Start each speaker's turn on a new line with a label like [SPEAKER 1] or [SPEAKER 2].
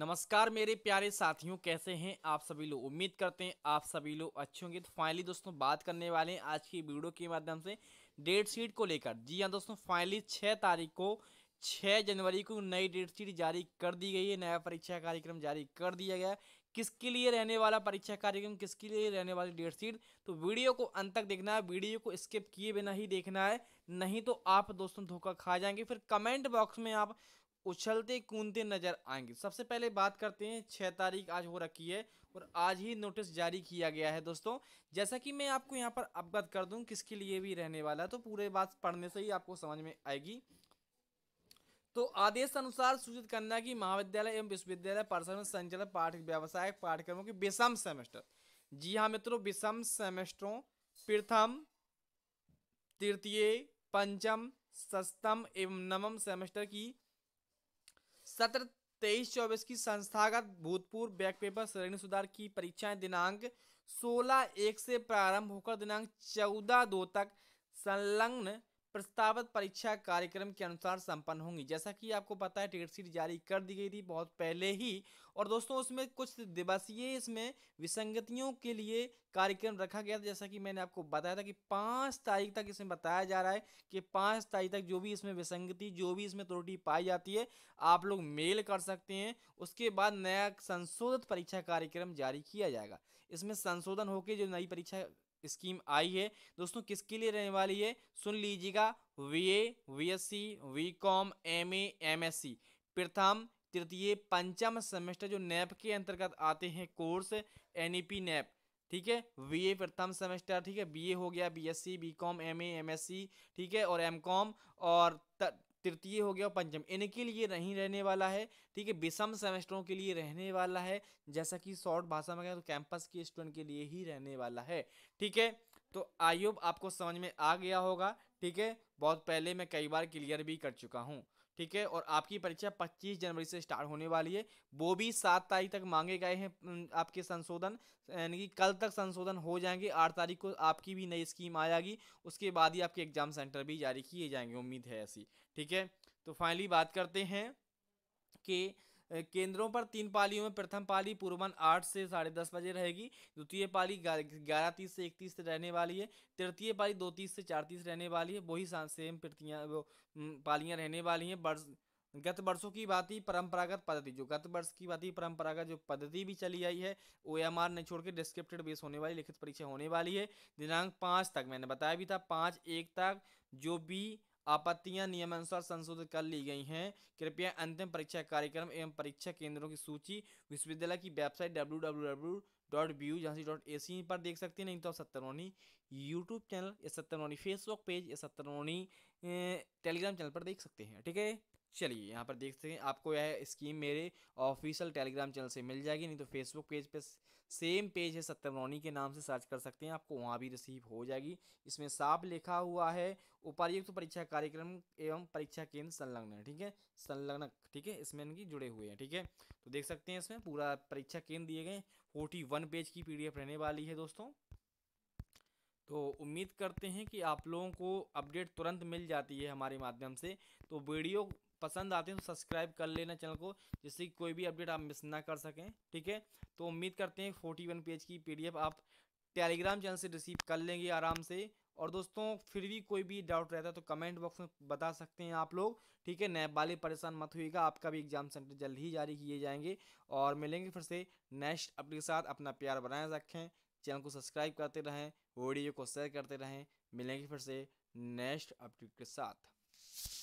[SPEAKER 1] नमस्कार मेरे प्यारे साथियों कैसे हैं आप सभी लोग उम्मीद करते हैं आप सभी लोग अच्छे होंगे तो फाइनली दोस्तों बात करने वाले हैं आज की वीडियो के माध्यम से डेट शीट को लेकर जी हाँ दोस्तों फाइनली छः तारीख को छः जनवरी को नई डेट शीट जारी कर दी गई है नया परीक्षा कार्यक्रम जारी कर दिया गया किसके लिए रहने वाला परीक्षा कार्यक्रम किसके लिए रहने वाली डेट शीट तो वीडियो को अंत तक देखना है वीडियो को स्किप किए बिना ही देखना है नहीं तो आप दोस्तों धोखा खा जाएंगे फिर कमेंट बॉक्स में आप उछलते कूदते नजर आएंगे सबसे पहले बात करते हैं छः तारीख आज हो रखी है और आज ही नोटिस जारी किया गया है दोस्तों जैसा कि मैं आपको यहाँ पर अवगत कर दूँ किसके लिए भी रहने वाला है तो पूरे बात पढ़ने से ही आपको समझ में आएगी तो आदेश अनुसार सूचित करना कि महाविद्यालय एवं विश्वविद्यालय परिसर में संचालित पाठ्य व्यावसायिक पाठ्यक्रमों के विषम सेमेस्टर जी हाँ मित्रों विषम सेमेस्टरों प्रथम तृतीय पंचम सस्तम एवं नवम सेमेस्टर की सत्र तेईस चौबीस की संस्थागत भूतपूर्व बैक पेपर श्रेणी सुधार की परीक्षाएं दिनांक 16 एक से प्रारंभ होकर दिनांक 14 दो तक संलग्न प्रस्तावित परीक्षा कार्यक्रम के अनुसार संपन्न होंगी जैसा कि आपको पता है टिकट सीट जारी कर दी गई थी बहुत पहले ही और दोस्तों उसमें कुछ दिवसीय इसमें विसंगतियों के लिए कार्यक्रम रखा गया था जैसा कि मैंने आपको बताया था कि पाँच तारीख तक इसमें बताया जा रहा है कि पाँच तारीख तक जो भी इसमें विसंगति जो भी इसमें त्रुटि पाई जाती है आप लोग मेल कर सकते हैं उसके बाद नया संशोधित परीक्षा कार्यक्रम जारी किया जाएगा इसमें संशोधन होकर जो नई परीक्षा स्कीम आई है दोस्तों किसके लिए रहने वाली है सुन लीजिएगा B A B S C B com M A M S C प्रथम तृतीय पंचम सेमेस्टर जो नैप के अंतर्गत आते हैं course N E P NEP ठीक है वी ए प्रथम सेमेस्टर ठीक है बी ए हो गया B S C B com M A M S C ठीक है और एम कॉम और तृतीय हो गया और पंचम इनके लिए नहीं रहने वाला है ठीक है विषम सेमेस्टरों के लिए रहने वाला है जैसा कि शॉर्ट भाषा में कहें तो कैंपस के स्टूडेंट के लिए ही रहने वाला है ठीक है तो आयुब आपको समझ में आ गया होगा ठीक है बहुत पहले मैं कई बार क्लियर भी कर चुका हूँ ठीक है और आपकी परीक्षा 25 जनवरी से स्टार्ट होने वाली है वो भी सात तारीख तक मांगे गए हैं आपके संशोधन यानी कि कल तक संशोधन हो जाएंगे आठ तारीख को आपकी भी नई स्कीम आ जाएगी उसके बाद ही आपके एग्जाम सेंटर भी जारी किए जाएंगे उम्मीद है ऐसी ठीक है तो फाइनली बात करते हैं कि केंद्रों पर तीन पालियों में प्रथम पाली पूर्वान आठ से साढ़े दस बजे रहेगी द्वितीय पाली ग्यारह तीस से इकतीस से रहने वाली है तृतीय पाली दो तीस से चार तीस रहने वाली है वही सेम प्रतियाँ वो पालियाँ रहने वाली हैं बर्स गत वर्षों की बात ही परंपरागत पद्धति जो गत वर्ष की बात ही परंपरागत जो पद्धति भी चली आई है ओ एम आर ने छोड़ के डिस्क्रिप्टेड बेस होने वाली लिखित परीक्षा होने वाली है दिनांक पाँच तक मैंने बताया भी था पाँच एक तक जो भी आपत्तियां नियमानुसार संशोधित कर ली गई हैं कृपया अंतिम परीक्षा कार्यक्रम एवं परीक्षा केंद्रों की सूची विश्वविद्यालय की website W W W dot U Jhansi dot A C पर देख सकते हैं नहीं तो आप सत्तरवनी यूट्यूब चैनल या सत्तरवनी फेसबुक पेज या सत्तरवनी टेलीग्राम चैनल पर देख सकते हैं ठीक है चलिए यहाँ पर देख सकते हैं आपको यह स्कीम मेरे ऑफिशियल टेलीग्राम चैनल से मिल जाएगी नहीं तो फेसबुक पेज पे सेम पेज है सत्यवरौनी के नाम से सर्च कर सकते हैं आपको वहाँ भी रिसीव हो जाएगी इसमें साफ लिखा हुआ है उपायुक्त तो परीक्षा कार्यक्रम एवं परीक्षा केंद्र संलग्न ठीक है संलग्नक ठीक है इसमें इनकी जुड़े हुए हैं ठीक है तो देख सकते हैं इसमें पूरा परीक्षा केंद्र दिए गए फोर्टी पेज की पी रहने वाली है दोस्तों तो उम्मीद करते हैं कि आप लोगों को अपडेट तुरंत मिल जाती है हमारे माध्यम से तो वीडियो पसंद आते हैं तो सब्सक्राइब कर लेना चैनल को जिससे कि कोई भी अपडेट आप मिस ना कर सकें ठीक है तो उम्मीद करते हैं फोर्टी वन पेज की पीडीएफ आप टेलीग्राम चैनल से रिसीव कर लेंगे आराम से और दोस्तों फिर भी कोई भी डाउट रहता है तो कमेंट बॉक्स में बता सकते हैं आप लोग ठीक है नए वाले परेशान मत होइएगा आपका भी एग्जाम सेंटर जल्द ही जारी किए जाएंगे और मिलेंगे फिर से नेक्स्ट अपडेट के साथ अपना प्यार बनाए रखें चैनल को सब्सक्राइब करते रहें वीडियो को शेयर करते रहें मिलेंगे फिर से नेक्स्ट अपडेट के साथ